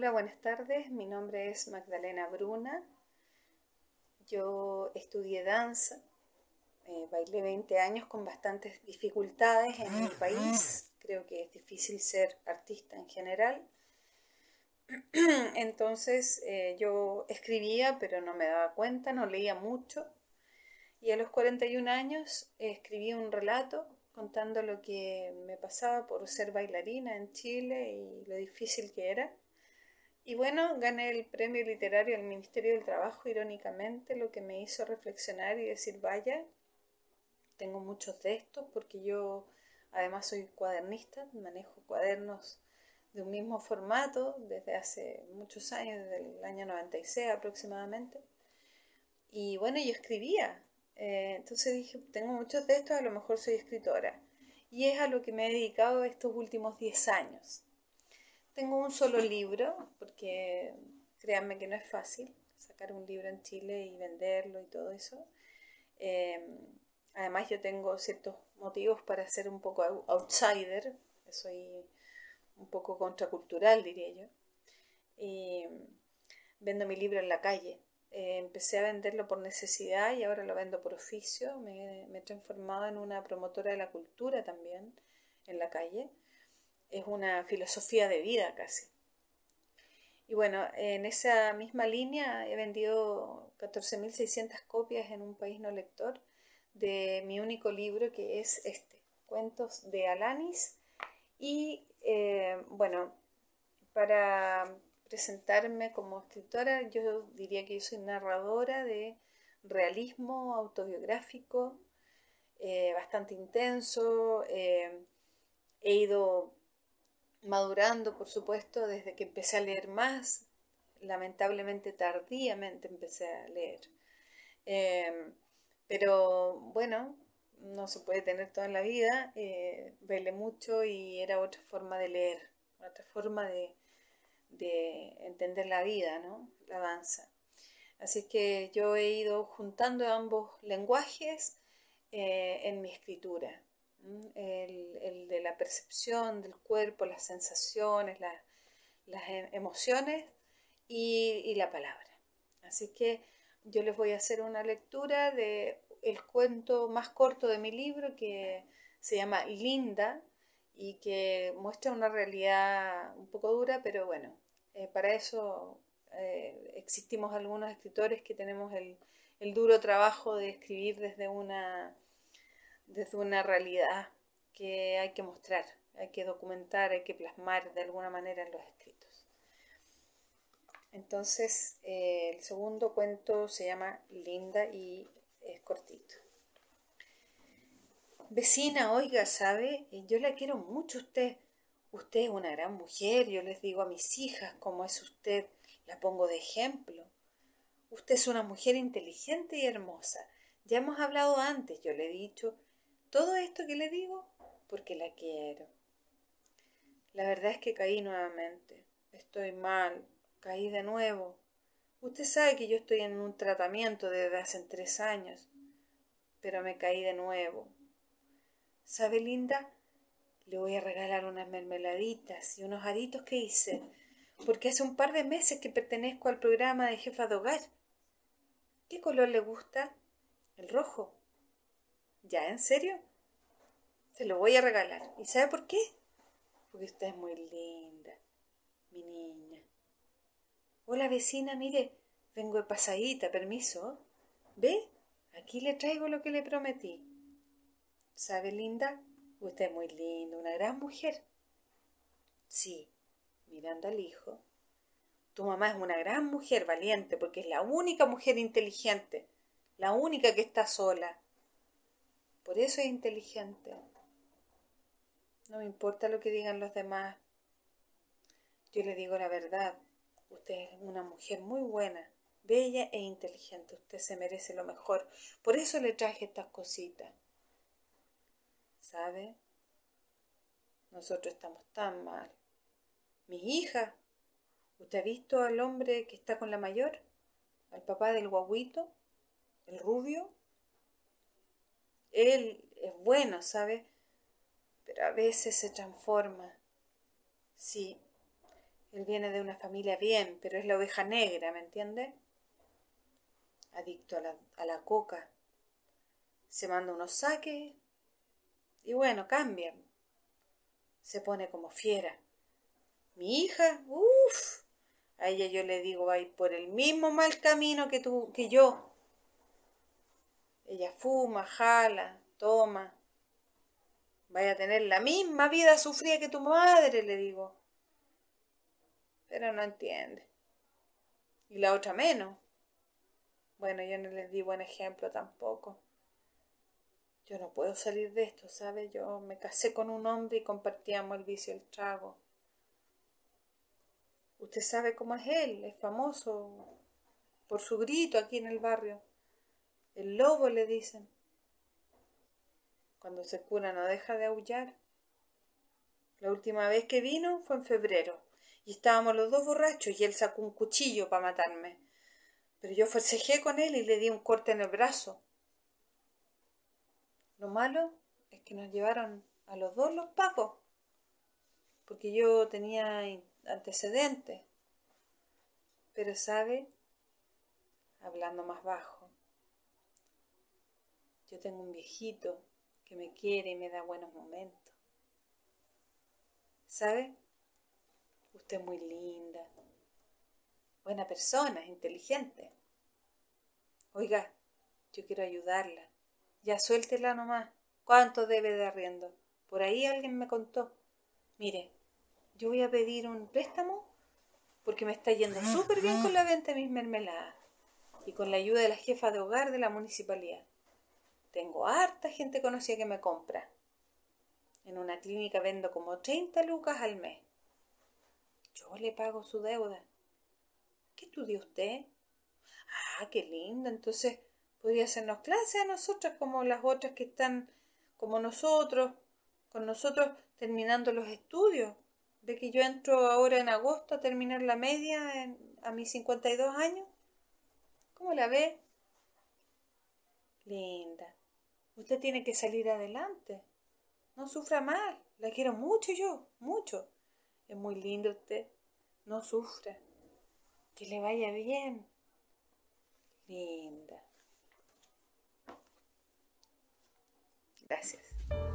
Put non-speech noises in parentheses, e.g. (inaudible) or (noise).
Hola, buenas tardes. Mi nombre es Magdalena Bruna. Yo estudié danza, eh, bailé 20 años con bastantes dificultades en mi país. Creo que es difícil ser artista en general. (clears throat) Entonces eh, yo escribía, pero no me daba cuenta, no leía mucho. Y a los 41 años escribí un relato contando lo que me pasaba por ser bailarina en Chile y lo difícil que era. Y bueno, gané el premio literario al Ministerio del Trabajo, irónicamente, lo que me hizo reflexionar y decir, vaya, tengo muchos de estos, porque yo además soy cuadernista, manejo cuadernos de un mismo formato desde hace muchos años, desde el año 96 aproximadamente. Y bueno, yo escribía. Eh, entonces dije, tengo muchos de estos, a lo mejor soy escritora. Y es a lo que me he dedicado estos últimos 10 años. Tengo un solo libro, porque créanme que no es fácil sacar un libro en Chile y venderlo y todo eso. Em, además yo tengo ciertos motivos para ser un poco outsider, soy un poco contracultural, diría yo. Y vendo mi libro en la calle. Eh, empecé a venderlo por necesidad y ahora lo vendo por oficio. Me, me he transformado en una promotora de la cultura también en la calle es una filosofía de vida casi. Y bueno, en esa misma línea he vendido 14.600 copias en un país no lector de mi único libro que es este, Cuentos de Alanis. Y eh, bueno, para presentarme como escritora, yo diría que yo soy narradora de realismo autobiográfico, eh, bastante intenso. Eh, he ido madurando, por supuesto, desde que empecé a leer más. Lamentablemente tardíamente empecé a leer. Em, pero bueno, no se puede tener toda la vida. vele eh, mucho y era otra forma de leer, otra forma de, entender la vida, ¿no? La danza. Así que yo he ido juntando ambos lenguajes eh, en mi escritura el, de la percepción del cuerpo, las sensaciones, las em, emociones y, la palabra. Así que yo les voy a hacer una lectura de el cuento más corto de mi libro que se llama Linda y que muestra una realidad un poco dura, pero bueno, eh, para eso eh, existimos algunos escritores que tenemos el duro trabajo de escribir desde una desde una realidad que hay que mostrar, hay que documentar, hay que plasmar de alguna manera en los escritos. Entonces, eh, el segundo cuento se llama Linda y es cortito. Vecina, oiga, ¿sabe? Eh, yo la quiero mucho a usted. Usted es una gran mujer, yo les digo a mis hijas cómo es usted, la pongo de ejemplo. Usted es una mujer inteligente y hermosa. Ya hemos hablado antes, yo le he dicho, todo esto que le digo porque la quiero. La verdad es que caí nuevamente. Estoy mal. Caí de nuevo. Usted sabe que yo estoy en un tratamiento desde hace tres años, pero me caí de nuevo. ¿Sabe, Linda? Le voy a regalar unas mermeladitas y unos aritos que hice, porque hace un par de meses que pertenezco al programa de jefa de hogar. ¿Qué color le gusta? El rojo. ¿Ya? ¿En serio? Se lo voy a regalar. ¿Y sabe por qué? Porque usted es muy linda, mi niña. Hola vecina, mire, vengo de pasadita, permiso. ¿Ve? Aquí le traigo lo que le prometí. ¿Sabe, linda? Usted es muy linda, una gran mujer. Sí, mirando al hijo. Tu mamá es una gran mujer valiente porque es la única mujer inteligente, la única que está sola, por eso es inteligente. No me importa lo que digan los demás. Yo le digo la verdad. Usted es una mujer muy buena, bella e inteligente. Usted se merece lo mejor. Por eso le traje estas cositas. ¿Sabe? Nosotros estamos tan mal. Mi hija. ¿Usted ha visto al hombre que está con la mayor? ¿Al papá del guaguito? ¿El rubio? Él es bueno, ¿sabe? Pero a veces se transforma. Sí, él viene de una familia bien, pero es la oveja negra, ¿me entiende? Adicto a la, coca. Se manda unos saques y bueno, cambia. Se pone como fiera. Mi hija, uff, a ella yo le digo, va por el mismo mal camino que tú, que yo. Ella fuma, jala, toma. Vaya a tener la misma vida sufrida que tu madre, le digo. Pero no entiende. Y la otra menos. Bueno, yo no les di buen ejemplo tampoco. Yo no puedo salir de esto, ¿sabe? Yo me casé con un hombre y compartíamos el vicio el trago. Usted sabe cómo es él, es famoso por su grito aquí en el barrio. El lobo le dicen. Cuando se cura no deja de aullar. La última vez que vino fue en febrero y estábamos los dos borrachos y él sacó un cuchillo para matarme. Pero yo forcejé con él y le di un corte en el brazo. Lo malo es que nos llevaron a los dos los pagos, porque yo tenía antecedentes. Pero sabe, hablando más bajo. Yo tengo un viejito que me quiere y me da buenos momentos. ¿Sabe? Usted es muy linda, buena persona, inteligente. Oiga, yo quiero ayudarla. Ya suéltela nomás. ¿Cuánto debe de arriendo? Por ahí alguien me contó. Mire, yo voy a pedir un préstamo porque me está yendo ah, súper bien ah. con la venta de mis mermeladas y con la ayuda de la jefa de hogar de la municipalidad. Tengo harta gente conocida que me compra. En una clínica vendo como 30 lucas al mes. Yo le pago su deuda. ¿Qué estudió usted? Ah, qué lindo. Entonces podría hacernos clases a nosotras como las otras que están como nosotros, con nosotros terminando los estudios. De que yo entro ahora en agosto a terminar la media a mis 52 años. ¿Cómo la ve? Linda. Usted tiene que salir adelante. No sufra mal. La quiero mucho yo, mucho. Es muy lindo usted. No sufra. Que le vaya bien. Linda. Gracias.